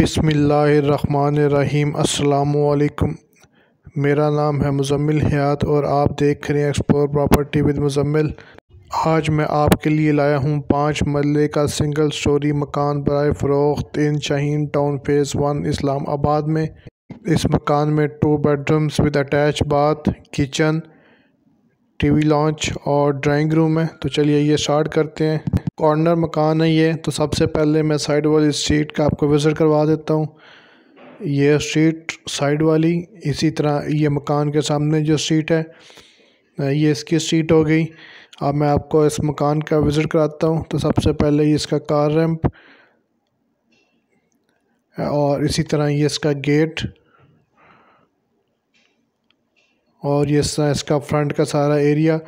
बसमीम् अल्लाम मेरा नाम है मुजम्मिल हयात और आप देख रहे हैं एक्सप्लोर प्रॉपर्टी विद मुजम्मिल आज मैं आपके लिए लाया हूँ पाँच मरले का सिंगल स्टोरी मकान बरए फ़रोख्त इन Shaheen town phase one Islamabad में इस मकान में two bedrooms with attach bath kitchen TV lounge और ड्राइंग रूम है तो चलिए ये स्टार्ट करते हैं कॉर्नर मकान है ये तो सबसे पहले मैं साइड वाली स्ट्रीट का आपको विज़िट करवा देता हूँ ये स्ट्रीट साइड वाली इसी तरह ये मकान के सामने जो स्ट्रीट है ये इसकी स्ट्रीट हो गई अब मैं आपको इस मकान का विज़िट कराता हूँ तो सबसे पहले ये इसका कार रैम्प और इसी तरह ये इसका गेट और ये इसका फ्रंट का सारा एरिया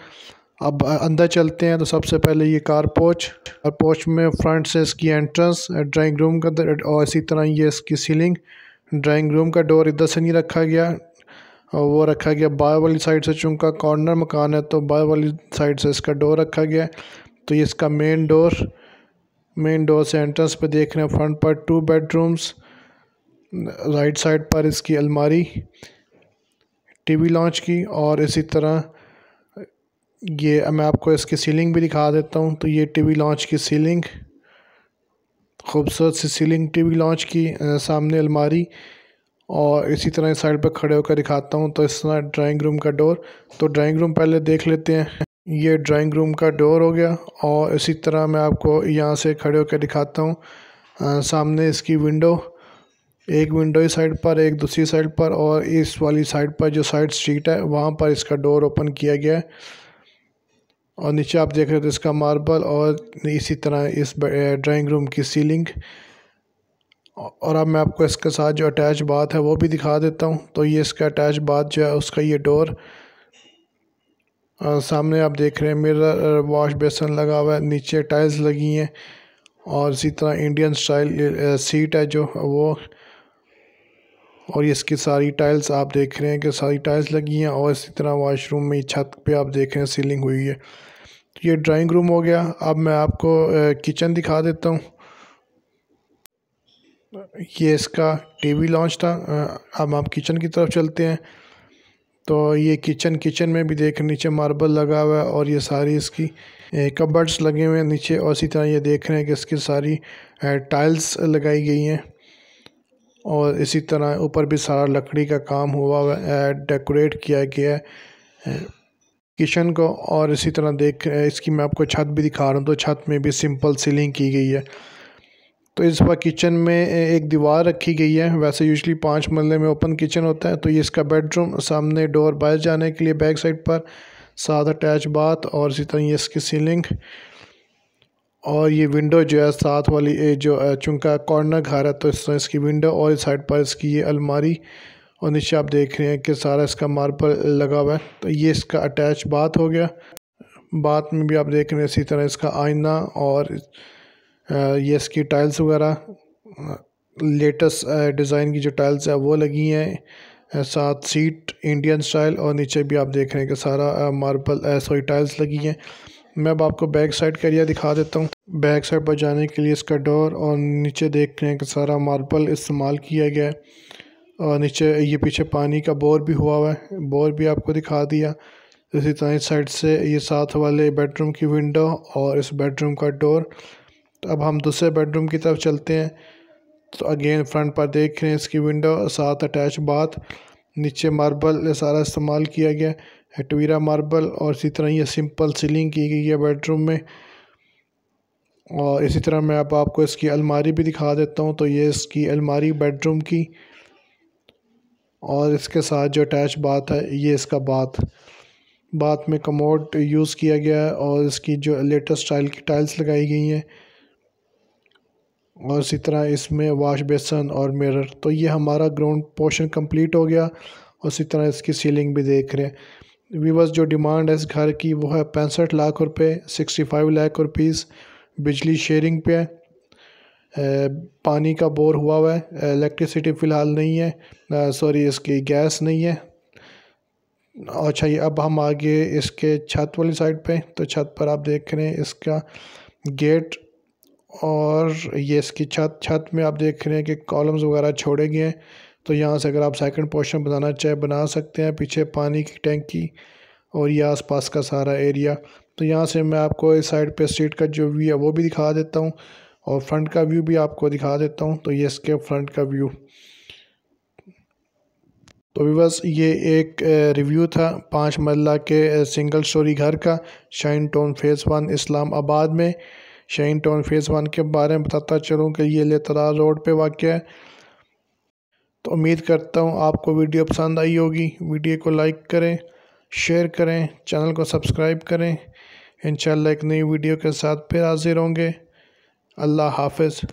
अब अंदर चलते हैं तो सबसे पहले ये कार पोच और पोच में फ्रंट से इसकी एंट्रेंस ड्राइंग रूम का और इसी तरह ये इसकी सीलिंग ड्राइंग रूम का डोर इधर से नहीं रखा गया और वो रखा गया बाय वाली साइड से चूंका कॉर्नर मकान है तो बाय वाली साइड से इसका डोर रखा गया तो ये इसका मेन डोर मेन डोर से एंट्रेंस पर देख रहे हैं फ्रंट पर टू बेडरूम्स राइट साइड पर इसकी अलमारी टीवी लॉन्च की और इसी तरह ये मैं आपको इसकी सीलिंग भी दिखा देता हूँ तो ये टीवी लॉन्च की सीलिंग खूबसूरत सी सीलिंग टीवी लॉन्च की सामने अलमारी और इसी तरह इस साइड पर खड़े होकर दिखाता हूँ तो इस तरह ड्राइंग रूम का डोर तो ड्राइंग रूम पहले देख लेते हैं ये ड्राइंग रूम का डोर हो गया और इसी तरह मैं आपको यहाँ से खड़े होकर दिखाता हूँ सामने इसकी विंडो एक विंडो इस साइड पर एक दूसरी साइड पर और इस वाली साइड पर जो साइड स्ट्रीट है वहाँ पर इसका डोर ओपन किया गया है और नीचे आप देख रहे हो तो इसका मार्बल और इसी तरह इस ड्राइंग रूम की सीलिंग और अब मैं आपको इसके साथ जो अटैच बाथ है वो भी दिखा देता हूँ तो ये इसका अटैच बात जो है उसका ये डोर सामने आप देख रहे हैं मेरा वॉश बेसन लगा हुआ है नीचे टाइल्स लगी हैं और इसी तरह इंडियन स्टाइल सीट है जो वो और ये इसकी सारी टाइल्स आप देख रहे हैं कि सारी टाइल्स लगी हैं और इसी तरह वाशरूम में छत पे आप देख रहे हैं सीलिंग हुई है तो ये ड्राइंग रूम हो गया अब मैं आपको किचन दिखा देता हूँ ये इसका टीवी लॉन्च था अब आप किचन की तरफ चलते हैं तो ये किचन किचन में भी देख नीचे मार्बल लगा हुआ है और ये सारी इसकी कबर्ड्स लगे हुए हैं नीचे और इसी तरह ये देख रहे हैं कि इसकी सारी टाइल्स लगाई गई हैं और इसी तरह ऊपर भी सारा लकड़ी का काम हुआ है डेकोरेट किया गया है किचन को और इसी तरह देख इसकी मैं आपको छत भी दिखा रहा हूँ तो छत में भी सिंपल सीलिंग की गई है तो इस बार किचन में एक दीवार रखी गई है वैसे यूजली पाँच मरले में ओपन किचन होता है तो ये इसका बेडरूम सामने डोर बाहर जाने के लिए बैक साइड पर साथ अटैच बाथ और इसी तरह ये इसकी सीलिंग और ये विंडो जो है साथ वाली ए जो चूंका कॉर्नर घर है तो इस इसकी विंडो और इस साइड पर इसकी ये अलमारी और नीचे आप देख रहे हैं कि सारा इसका मार्बल लगा हुआ है तो ये इसका अटैच बात हो गया बात में भी आप देख रहे हैं इसी तरह इसका आईना और ये इसकी टाइल्स वगैरह लेटेस्ट डिज़ाइन की जो टाइल्स है वो लगी हैं साथ सीट इंडियन स्टाइल और नीचे भी आप देख रहे हैं कि सारा मार्बल सॉरी टाइल्स लगी हैं मैं अब आपको बैक साइड का एरिया दिखा देता हूँ बैक साइड पर जाने के लिए इसका डोर और नीचे देख रहे हैं कि सारा मार्बल इस्तेमाल किया गया है और नीचे ये पीछे पानी का बोर भी हुआ हुआ है बोर भी आपको दिखा दिया इसी तरह इस साइड से ये साथ वाले बेडरूम की विंडो और इस बेडरूम का डोर तो अब हम दूसरे बेडरूम की तरफ चलते हैं तो अगेन फ्रंट पर देख रहे हैं इसकी विंडो साथ अटैच बाथ नीचे मार्बल सारा इस्तेमाल किया गया एटवीरा मार्बल और इसी तरह ये सिंपल सीलिंग की गई है बेडरूम में और इसी तरह मैं अब आपको इसकी अलमारी भी दिखा देता हूँ तो ये इसकी अलमारी बेडरूम की और इसके साथ जो अटैच बाथ है ये इसका बात बाथ में कमोड यूज़ किया गया है और इसकी जो लेटेस्ट स्टाइल की टाइल्स लगाई गई हैं और इसी तरह इसमें वाश बेसन और मिरर तो ये हमारा ग्राउंड पोर्शन कंप्लीट हो गया और इसी तरह इसकी सीलिंग भी देख रहे हैं वीवर्स जो डिमांड है इस घर की वो है पैंसठ लाख रुपए सिक्सटी फाइव लाख रुपीस बिजली शेयरिंग पे है पानी का बोर हुआ हुआ है इलेक्ट्रिसिटी फ़िलहाल नहीं है सॉरी इसकी गैस नहीं है अच्छा ये अब हम आगे इसके छत वाली साइड पे तो छत पर आप देख रहे हैं इसका गेट और ये इसकी छत छत में आप देख रहे हैं कि कॉलम्स वगैरह छोड़े गए हैं तो यहाँ से अगर आप सेकंड पोर्शन बनाना चाहे बना सकते हैं पीछे पानी की टैंकी और ये आसपास का सारा एरिया तो यहाँ से मैं आपको इस साइड पे स्ट्रीट का जो व्यू है वो भी दिखा देता हूँ और फ्रंट का व्यू भी आपको दिखा देता हूँ तो ये इसके फ्रंट का व्यू तो बस ये एक रिव्यू था पाँच मरला के सिंगल स्टोरी घर का शाइन टाउन फेज़ वन आबाद में शाइन टाउन फेज़ वन के बारे में बताता चलूँ कि ये लेतरा रोड पे वाक़ है तो उम्मीद करता हूँ आपको वीडियो पसंद आई होगी वीडियो को लाइक करें शेयर करें चैनल को सब्सक्राइब करें इन एक नई वीडियो के साथ फिर हाजिर होंगे अल्लाह हाफिज़